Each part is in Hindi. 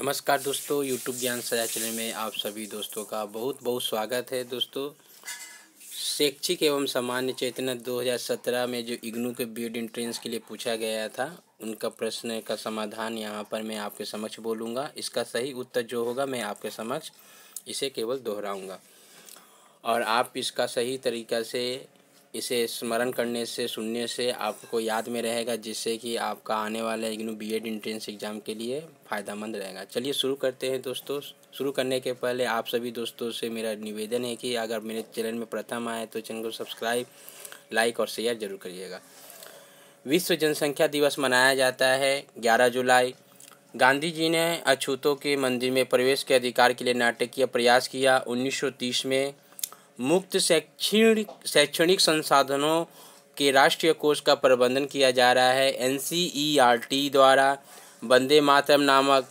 नमस्कार दोस्तों यूट्यूब ज्ञान सजा चैनल में आप सभी दोस्तों का बहुत बहुत स्वागत है दोस्तों शैक्षिक एवं सामान्य चेतना 2017 में जो इग्नू के बी एड एंट्रेंस के लिए पूछा गया था उनका प्रश्न का समाधान यहाँ पर मैं आपके समक्ष बोलूँगा इसका सही उत्तर जो होगा मैं आपके समक्ष इसे केवल दोहराऊँगा और आप इसका सही तरीक़ा से इसे स्मरण करने से सुनने से आपको याद में रहेगा जिससे कि आपका आने वाला IGNOU B Ed entrance exam के लिए फ़ायदा रहेगा चलिए शुरू करते हैं दोस्तों शुरू करने के पहले आप सभी दोस्तों से मेरा निवेदन है कि अगर मेरे चैनल में प्रथम आए तो चैनल को सब्सक्राइब लाइक और शेयर जरूर करिएगा विश्व जनसंख्या दिवस मनाया जाता है ग्यारह जुलाई गांधी जी ने अछूतों के मंदिर में प्रवेश के अधिकार के लिए नाटकीय प्रयास किया 1930 में मुक्त शैक्षणिक शैक्षणिक संसाधनों के राष्ट्रीय कोष का प्रबंधन किया जा रहा है एन e द्वारा वंदे मातरम नामक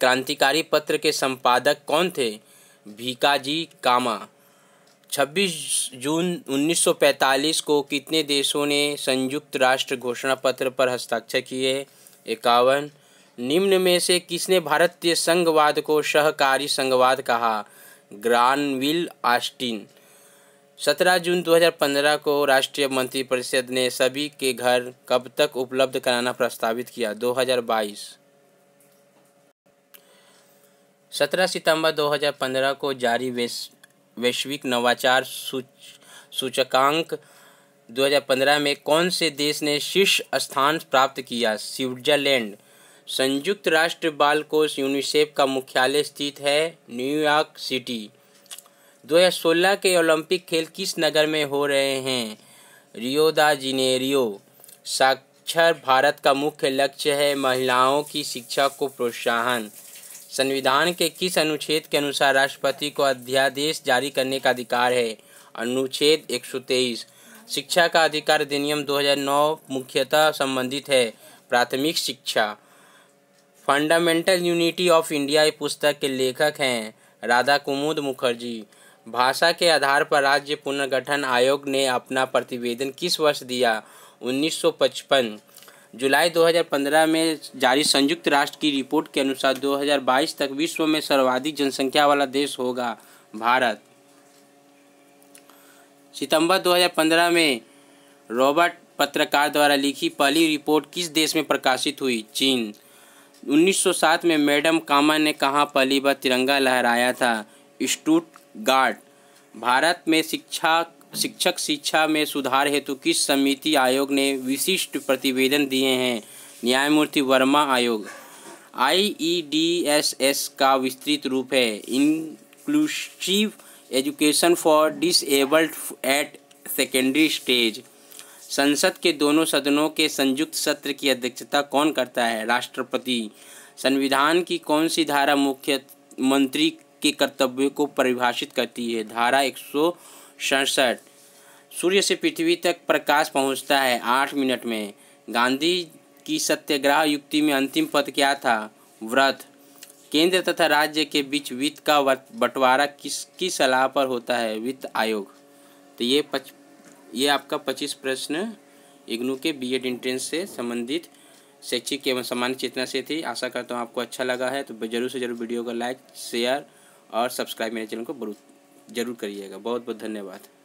क्रांतिकारी पत्र के संपादक कौन थे भीकाजी कामा 26 जून 1945 को कितने देशों ने संयुक्त राष्ट्र घोषणा पत्र पर हस्ताक्षर किए इक्यावन निम्न में से किसने भारतीय संघवाद को सहकारी संघवाद कहा ग्रानविल आस्टिन 17 जून 2015 को राष्ट्रीय मंत्रिपरिषद ने सभी के घर कब तक उपलब्ध कराना प्रस्तावित किया 2022 17 सितंबर 2015 को जारी वैश्विक नवाचार सूचकांक 2015 में कौन से देश ने शीर्ष स्थान प्राप्त किया स्विट्जरलैंड संयुक्त राष्ट्र बाल कोष यूनिसेफ का मुख्यालय स्थित है न्यूयॉर्क सिटी 2016 के ओलंपिक खेल किस नगर में हो रहे हैं रियो दा जिनेरियो साक्षर भारत का मुख्य लक्ष्य है महिलाओं की शिक्षा को प्रोत्साहन संविधान के किस अनुच्छेद के अनुसार राष्ट्रपति को अध्यादेश जारी करने का अधिकार है अनुच्छेद 123 शिक्षा का अधिकार अधिनियम 2009 मुख्यतः संबंधित है प्राथमिक शिक्षा फंडामेंटल यूनिटी ऑफ इंडिया पुस्तक के लेखक हैं राधा कुमुद मुखर्जी भाषा के आधार पर राज्य पुनर्गठन आयोग ने अपना प्रतिवेदन किस वर्ष दिया 1955 जुलाई 2015 में जारी संयुक्त राष्ट्र की रिपोर्ट के अनुसार 2022 तक विश्व में सर्वाधिक जनसंख्या वाला देश होगा भारत सितंबर 2015 में रॉबर्ट पत्रकार द्वारा लिखी पहली रिपोर्ट किस देश में प्रकाशित हुई चीन 1907 में मैडम कामा ने कहाँ पहली बार तिरंगा लहराया था स्टूट गार्ड भारत में शिक्षा शिक्षक शिक्षा में सुधार हेतु किस समिति आयोग ने विशिष्ट प्रतिवेदन दिए हैं न्यायमूर्ति वर्मा आयोग आईईडीएसएस का विस्तृत रूप है inclusive education for disabled at secondary stage संसद के दोनों सदनों के संयुक्त सत्र की अध्यक्षता कौन करता है राष्ट्रपति संविधान की कौन सी धारा मुख्य मंत्री के कर्तव्य को परिभाषित करती है धारा एक सूर्य से पृथ्वी तक प्रकाश पहुंचता है आठ मिनट में गांधी की सत्याग्रह युक्ति में अंतिम पद क्या था व्रत केंद्र तथा राज्य के बीच वित्त का बंटवारा किसकी सलाह पर होता है वित्त आयोग तो ये पच ये आपका पच्चीस प्रश्न इग्नू के बीएड एंट्रेंस से संबंधित शैक्षिक एवं सामान्य चेतना से थी आशा करता हूँ आपको अच्छा लगा है तो जरूर से जरूर वीडियो को लाइक शेयर और सब्सक्राइब मेरे चैनल को जरूर करिएगा बहुत बहुत धन्यवाद